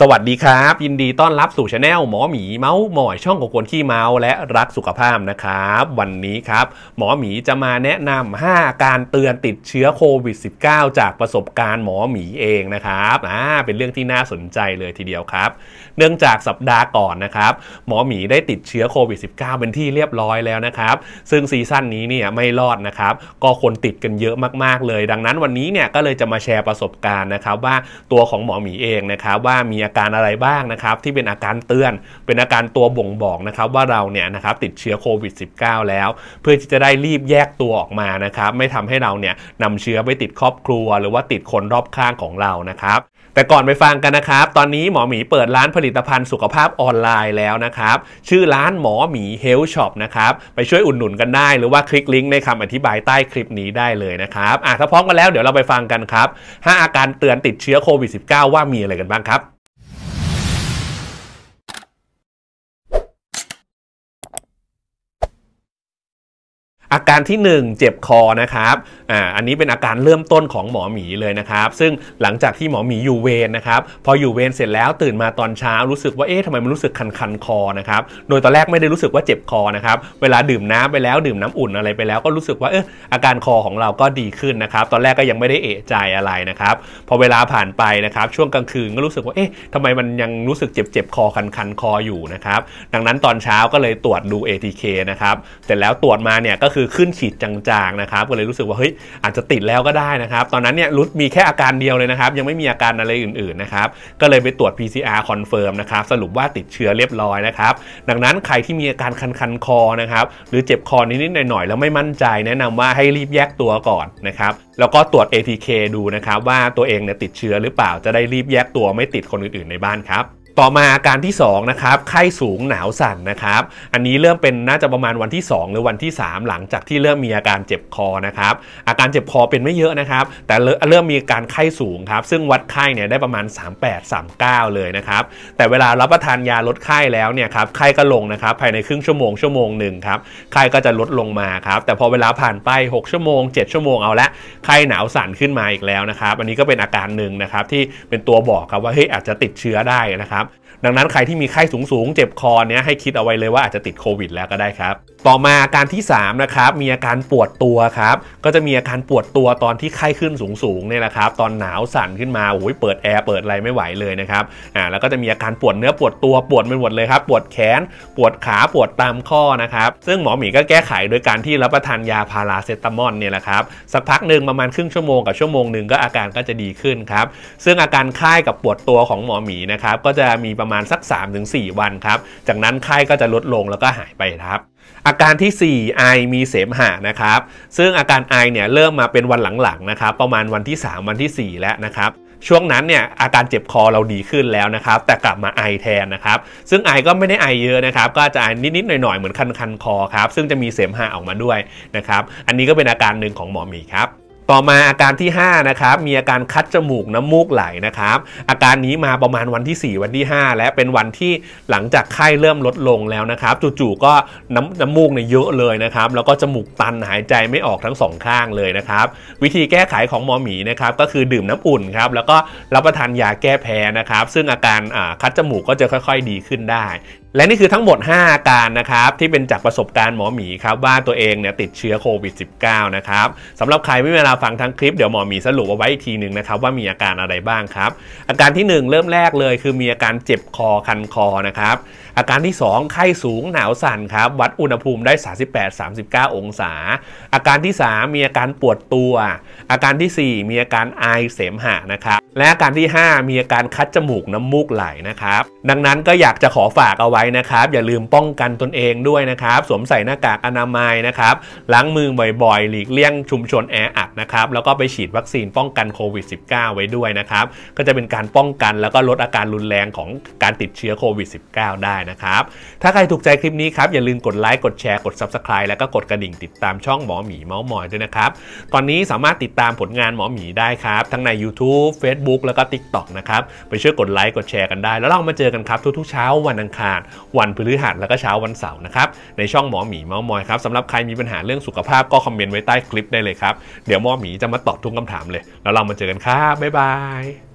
สวัสดีครับ ยินดีต้อนรับสู่ช anel หมอหมีเมาส์หมอยช่องของคนขี้เมาและรักสุขภาพนะครับวันนี้ครับหมอหมีจะมาแนะนำ5การเตือนติดเชื้อโควิด -19 จากประสบการณ์หมอหมีเองนะครับอ่าเป็นเรื่องที่น่าสนใจเลยทีเดียวครับ เนื่องจากสัปดาห์ก่อนนะครับ หมอหมีได้ติดเชื้อโควิด -19 เป็นที่เรียบร้อยแล้วนะครับซึ่งซีซั่นนี้เนี่ยไม่รอดนะครับก็คนติดกันเยอะมากๆเลย ดังนั้นวันนี้เนี่ยก็เลยจะมาแชร์ประสบการณ์นะครับ ว่าตัวของหมอหมีเองนะครับว่ามีอาการอะไรบ้างนะครับ ที่เป็นอาการเตือนเป็นอาการตัวบ่งบอกนะครับว่าเราเนี่ยนะครับติดเชื้อโควิด -19 แล้ว เพื่อที่จะได้รีบแยกตัวออกมานะครับไม่ทำให้เราเนี่ยนำเชื้อไปติดครอบครัว หรือว่าติดคนรอบข้างของเรานะครับ แต่ก่อนไปฟังกันนะครับ ตอนนี้หมอหมีเปิดร้านผลิตภัณฑ์สุขภาพออนไลน์แล้วนะครับ ชื่อร้านหมอหมีเฮลช็อปนะครับ ไปช่วยอุดหนุนกันได้ หรือว่าคลิกลิงก์ในคำอธิบายใต้คลิปนี้ได้เลยนะครับอ่ะถ้าพร้อมกันแล้วเดี๋ยวเราไปฟังกันครับ 5 อาการเตือนติดเชื้อโควิด -19 ว่ามีอะไรกันบ้างครับอาการที่1 เจ็บคอนะครับ อ่า อันนี้เป็นอาการเริ่มต้นของหมอหมีเลยนะครับ ซึ่งหลังจากที่หมอหมีอยู่เวรนะครับ พออยู่เวรเสร็จแล้วตื่นมาตอนเช้ารู้สึกว่า เอ๊ะทำไมมันรู้สึกคันคันคอนะครับ โดยตอนแรกไม่ได้รู้สึกว่าเจ็บคอนะครับ เวลาดื่มน้ำไปแล้วดื่มน้ำอุ่นอะไรไปแล้วก็รู้สึกว่า เอ๊ะอาการคอของเราก็ดีขึ้นนะครับ ตอนแรกก็ยังไม่ได้เอะใจอะไรนะครับ พอเวลาผ่านไปนะครับช่วงกลางคืนก็รู้สึกว่า เอ๊ะทำไมมันยังรู้สึกเจ็บเจ็บคอคันคันคออยู่นะครับ ดังนั้นตอนเช้าก็เลยตรวจดู ATK นะครับเสร็จแล้วตรวจมาเนี่ยก็คือขึ้นขีดจางๆ นะครับก็เลยรู้สึกว่าเฮ้ยอาจจะติดแล้วก็ได้นะครับ ตอนนั้นเนี่ยรุดมีแค่อาการเดียวเลยนะครับยังไม่มีอาการอะไรอื่นๆนะครับก็เลยไปตรวจ PCR คอนเฟิร์มนะครับสรุปว่าติดเชื้อเรียบร้อยนะครับ ดังนั้นใครที่มีอาการคันๆคอนะครับหรือเจ็บคอนิดๆหน่อยๆ แล้วไม่มั่นใจแนะนำว่าให้รีบแยกตัวก่อนนะครับแล้วก็ตรวจ ATK ดูนะครับว่าตัวเองเนี่ยติดเชื้อหรือเปล่าจะได้รีบแยกตัวไม่ติดคนอื่นๆ ในบ้านครับต่อมาอาการที่2นะครับไข้สูงหนาวสั่นนะครับ อันนี้เริ่มเป็นน่าจะประมาณวันที่ 2 หรือวันที่ 3 หลังจากที่เริ่มมีอาการเจ็บคอนะครับ อาการเจ็บคอเป็นไม่เยอะนะครับ แต่เริ่มมีการไข้สูงครับ ซึ่งวัดไข้เนี่ยได้ประมาณ 38 39 เลยนะครับแต่เวลารับประทานยาลดไข้แล้วเนี่ยครับไข้ก็ลงนะครับ ภายในครึ่งชั่วโมงชั่วโมงหนึ่งครับไข้ก็จะลดลงมาครับแต่พอเวลาผ่านไป 6 ชั่วโมง 7 ชั่วโมงเอาละไข้หนาวสั่นขึ้นมาอีกแล้วนะครับ อันนี้ก็เป็นอาการหนึ่งนะครับที่เป็นตัวบอกครับว่าเฮ้ยอาจจะติดเชื้อได้นะครับดังนั้นใครที่มีไข้สูงๆ เจ็บคอเนี้ยให้คิดเอาไว้เลยว่าอาจจะติดโควิดแล้วก็ได้ครับ ต่อมาการที่3นะครับมีอาการปวดตัวครับ ก็จะมีอาการปวดตัวตอนที่ไข้ขึ้นสูงๆ เนี่ยแหละครับตอนหนาวสั่นขึ้นมาโอ้ย เปิดแอร์เปิดอะไรไม่ไหวเลยนะครับ อ่า แล้วก็จะมีอาการปวดเนื้อปวดตัวปวดไปหมดเลยครับ ปวดแขน ปวดขา ปวดตามข้อนะครับ ซึ่งหมอหมีก็แก้ไขโดยการที่รับประทานยาพาราเซตามอลเนี่ยแหละครับ สักพักหนึ่งประมาณครึ่งชั่วโมงกับชั่วโมงหนึ่งก็อาการก็จะดีขึ้นครับ ซึ่งอาการไข้กับปวดตัวของหมอหมีนะครับก็จะมีประประมาณสัก3-4วันครับ จากนั้นไข้ก็จะลดลงแล้วก็หายไปครับ อาการที่4ไอมีเสมหะนะครับซึ่งอาการไอเนี่ยเริ่มมาเป็นวันหลังๆนะครับ ประมาณวันที่ 3 วันที่ 4 แล้วนะครับช่วงนั้นเนี่ยอาการเจ็บคอเราดีขึ้นแล้วนะครับ แต่กลับมาไอแทนนะครับซึ่งไอก็ไม่ได้ไอเยอะนะครับก็จะไอนิดๆหน่อย ๆ เหมือนคันๆคอครับซึ่งจะมีเสมหะออกมาด้วยนะครับอันนี้ก็เป็นอาการหนึ่งของหมอหมีครับต่อมาอาการที่5นะครับมีอาการคัดจมูกน้ำมูกไหลนะครับ อาการนี้มาประมาณวันที่ 4 วันที่ 5 และเป็นวันที่หลังจากไข้เริ่มลดลงแล้วนะครับจู่ๆก็น้ำน้ำมูกเนี่ยเยอะเลยนะครับแล้วก็จมูกตันหายใจไม่ออกทั้งสองข้างเลยนะครับ วิธีแก้ไขของหมอหมีนะครับก็คือดื่มน้ำอุ่นครับแล้วก็รับประทานยาแก้แพ้นะครับ ซึ่งอาการคัดจมูกก็จะค่อยๆดีขึ้นได้และนี่คือทั้งหมด5อาการนะครับที่เป็นจากประสบการณ์หมอหมีครับว่าตัวเองเนี่ยติดเชื้อโควิด -19 นะครับสำหรับใครไม่เวลาฟังทั้งคลิปเดี๋ยวหมอหมีสรุปเอาไว้อีกทีหนึ่งนะครับ ว่ามีอาการอะไรบ้างครับ อาการที่ 1 เริ่มแรกเลยคือมีอาการเจ็บคอคันคอนะครับ อาการที่2ไข้สูงหนาวสั่นครับ วัดอุณหภูมิได้38-39 องศา อาการที่ 3 มีอาการปวดตัว อาการที่ 4 มีอาการไอเสมหะนะครับและอาการที่ 5 มีอาการคัดจมูกน้ำมูกไหลนะครับดังนั้นก็อยากจะขอฝากเอาไว้นะครับอย่าลืมป้องกันตนเองด้วยนะครับสวมใส่หน้ากากอนามัยนะครับล้างมือบ่อยๆหลีกเลี่ยงชุมชนแออัดนะครับแล้วก็ไปฉีดวัคซีนป้องกันโควิด -19 ไว้ด้วยนะครับก็จะเป็นการป้องกันแล้วก็ลดอาการรุนแรงของการติดเชื้อโควิด -19 ได้นะครับ ถ้าใครถูกใจคลิปนี้ครับอย่าลืมกดไลค์กดแชร์กด Subscribe แล้วก็กดกระดิ่งติดตามช่องหมอหมีเมาส์มอยด้วยนะครับตอนนี้สามารถติดตามผลงานหมอหมีได้ครับ ทั้งใน YouTube Facebook บุ๊ก b o o k แล้วก็ TikTok นะครับ ไปช่วยกดไลค์กดแชร์กันได้ แล้วเรามาเจอกันครับ ทุกๆเช้าวันอังคารวันพฤหัสแล้วก็เช้าวันเสาร์นะครับ ในช่องหมอหมีเมามอยครับสำหรับใครมีปัญหาเรื่องสุขภาพก็คอมเมนต์ไว้ใต้คลิปได้เลยครับ เดี๋ยวหมอหมีจะมาตอบทุกคำถามเลย แล้วเรามาเจอกันครับ บ๊ายบาย